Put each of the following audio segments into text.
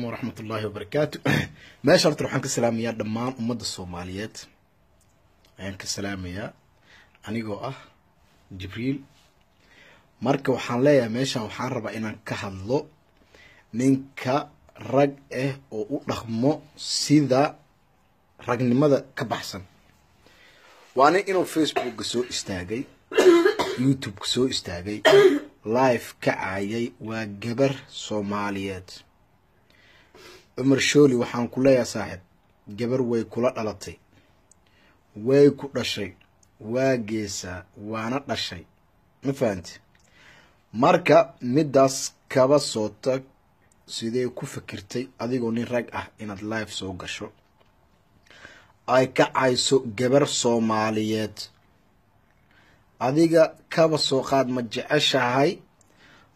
m waraxmatullaahi wabarakaatu meesha horta waxaan ka salaamayaa dhammaan ummadda soomaaliyeed ayaan ka salaamayaa anigoo ah jibriil marka waxaan leeyahay meeshan waxaan rabaa inaan ka hadlo ninka rag ah oo u dhaqmo sida ragnimada ka baxsan waa inuu facebookka soo istaagay youtubeka soo istaagay life ka caayay waa gabar soomaaliyeed cumar shooli waxaan ku leeyahay saaxiib gabar way kula dhalatay way ku dhashay waa geesaa waana dhashay ma fahanti marka middaas kaba soo tag sidee ku fikirtay adigoo nin rag ah inaad live soo gasho ay ka cayso gabar soomaaliyeed adiga kaba soo qaad ma jeceshahay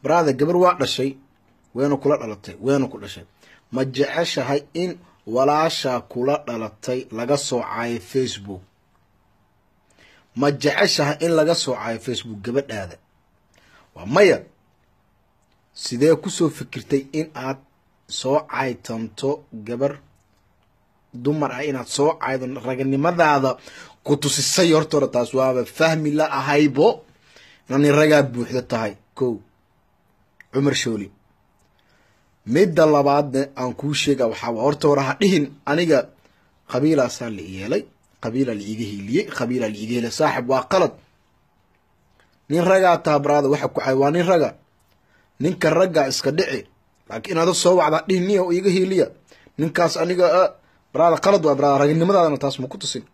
baraada gabar waa dhashay weyna kula dhalatay weyna ku dhashay ma jeceshahay in walaashaa kula dhalatay laga soo caayo facebook ma jeceshahay in laga soo caayo facebook gabadhaada waa maya sidee kusoo fikirtay in aad soo caytanto gabar dumar ah inaad soo caydo raganimadaada ku tusisay hortooda taas waaba fahmi la ahaybo inaani ragaa buuxdo tahay ko cumar shooli midda labaadna aan kuu sheega waxaa horta hore ha dhihin aniga qabiilaasaa la yeelay qabiila laiiga hiiliyey qabiila laiiga hiilay saaxib waa qalad nin ragaa taha baraada waxa ku cay waa nin raga ninka raggaa iska dhici laakiin inaada soo wacda dhihin niya iiga hiiliya ninkaas aniga ah, baraada qalad waa baraada raganimadaadana taas ma ku tusin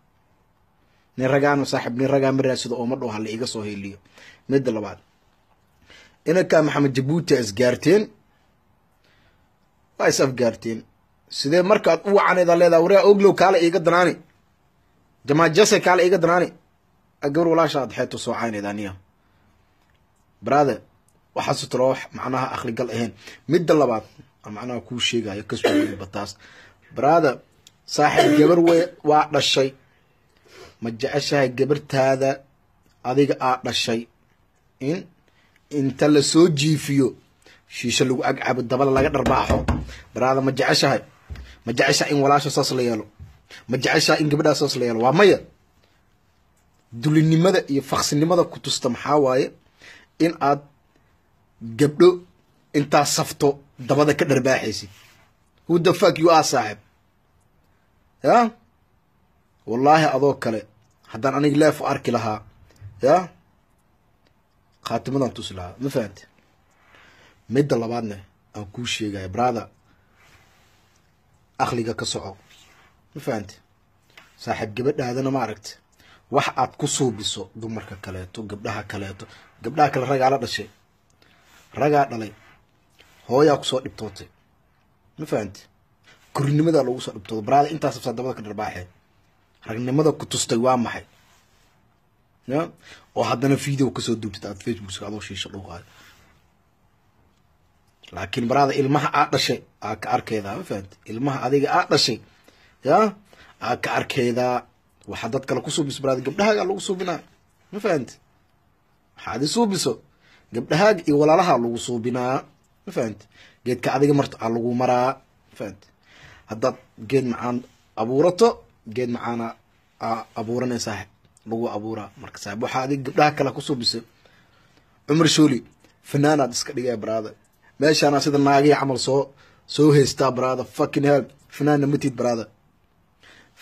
nin ragaana saaxib nin ragaa ma raasido oo ma dhow la iiga soo hiiliyo midda labaad inankaa maxamed jabuuti isgaarteen waa is afgaarteen sidee markaad u wacaneeda leedaha waraa oglow kaale iiga danaani jamaajase kaale iiga danaani gabar walaasha ad xeeto soocayneedaniya brother waxaasu talo wax macnaha akligal ahayn midda labaad macnaha kuu sheegayo kaswaba taas brother gabar waa dhashay ma jeceshahay gabartaada adiga aa dhashay in inta lasoo jiifiyo shiisho lagu agcabo dabada laga dharbaaxo baraada ma jeceshahay ma jeceshahay in walaasha saas la yeelo ma jeceshahay in gabadhaa saas la yeelo waa maya dulinimada iyo faksinimada ku tusta maxaa waaye in aad gabdho intaa safto dabada ka dharbaaxaysid who the fuck you are saaxib ya wallaahi adoo kale haddaan aniga leef arki lahaa ya khaatimadaan tusi lahaa ma fahante midda labaadna aan kuu sheegaya brother akhliga ka soco ma fahamte saaxiib gabadhaadana ma aragte wax aad ku suubiso dumarka kaleeto gabdhaha kaleeto gabdhaha kale ragaa la dhashay ragaa dhalay hooyaa kusoo dhibtootay ma fahamte korinimadaa lagu soo dhibtooda brother intaas afsaa dabada ka dharbaaxee ragnimada ku tustay waa maxay ya oo haddana video kasoo duubtid aad facebookska adoo shiisha dhowqaayo laakiin baraada ilmaha aa dhashay aa ka arkeydaa ma fahamti ilmaha adiga aa dhashay ya aa ka arkeydaa waxaa dad kale ku suubis baraada gabdhahaaga lagu suubinaayo ma fahamti waxaa suubiso gabdhahaaga iyo walaalaha lagu suubinaa ma fahamti geedka adiga marta aa lagu maraa ma fahamti haddaad geed macaan abuurato geed macaana aa abuuranaysaa lagu abuuraa marka saaib waxaa adiga gabdhaha kale kusuubisay cumar shuli fanaanaad iska dhigaya baraada meeshaana sida naagii camal soo soo haystaa brother fucking help fanaanna matid brother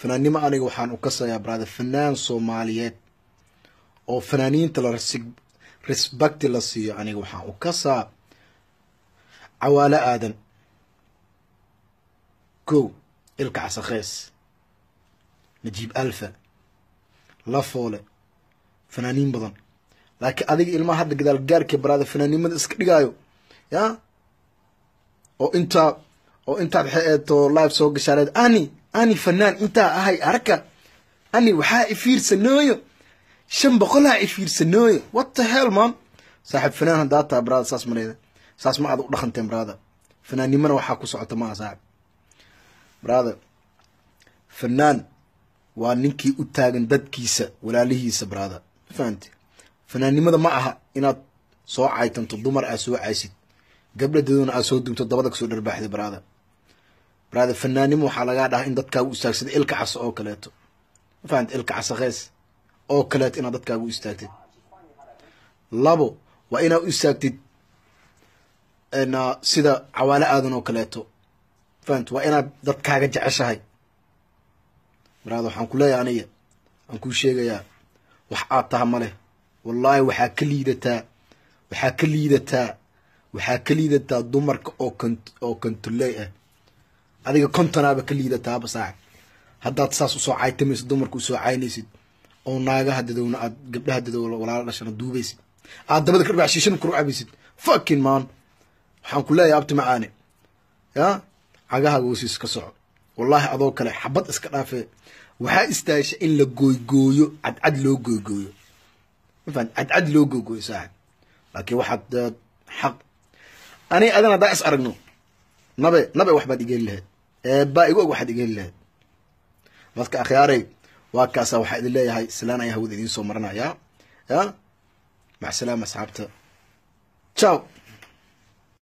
fanaannimo aniga waxaan u kasayaa brother fanaan soomaaliyeed oo fanaaniinta la respecti la siiyo aniga waxaan u kasaa cawaalo aadan kow ilka casakheys najiib alfa lafoole fanaaniin badan laakiin adiga ilmaha hadda gadaal gaarka brother fanaanimada iska dhigaayo ya oo intaa oo intaad eeto live soo gashaaleed ani ani fanaan intaa ahay arka ani waxaa ifiirsanooyo shan boqolaa ifiirsanooyo what the hell man saaxib fanaan haddaa taa brada saas maleeda saas ma aad u dhaqanteen brada fanaannimana waxaa ku socota maaha saaxib brada fanaan waa ninkii u taagan dadkiisa walaalihiisa brada mafahante fanaannimada ma aha inaad soo caytanto dumar aad soo caysid gabdhadeeduna aad soo dumto dabada kasoo dharbaaxday baraada baraada fanaanimo waxaa lagaa dhaha in dadkaagu istaagsaday ilka cas oo kaleeto mafaant ilka casakhees oo kaleeto inaad dadkaagu istaagtid labo waa inaad u istaagtid ah, sida cawaalo aadan oo kaleeto faant waa inaad dadkaaga jeceshahay baraada waxaan ku leeyahay aniga aan kuu sheegayaa wax aad taha ma leh wallaahi waxaa ka liidataa waxaa ka liidataa waxaa ka liidataa dumarka oo oo ah adiga kontonaaba ka liidataaba haddaad saas usoo caytamaysid dumarka usoo caynaysid oo naagaha dadowna aad gabdhaha dadow walaala dhashana duubaysid aad dabada ka dhagacshiishana kor cabaysid fucking man waxaan ku leeyahay abti macaane ya cagahaaga hoosiis ka soco wallaahi adoo kale xabad iska dhaafee waxaa istaagisha in la gooygooyo cadcad loo gooygooyo mafahant cadcad loo gooygooyo saaxib laakiin waxaad xaq ani adan haddaa is aragno nabe nabe waxbaad igeeli lahayd eebaa igu og waxaad igeeli lahayd dadka akhyaaray waa kaasa waxaa idin leeyahay silaan ayaa hawada idiin soo marinaya ya mac salaama asxaabta ciao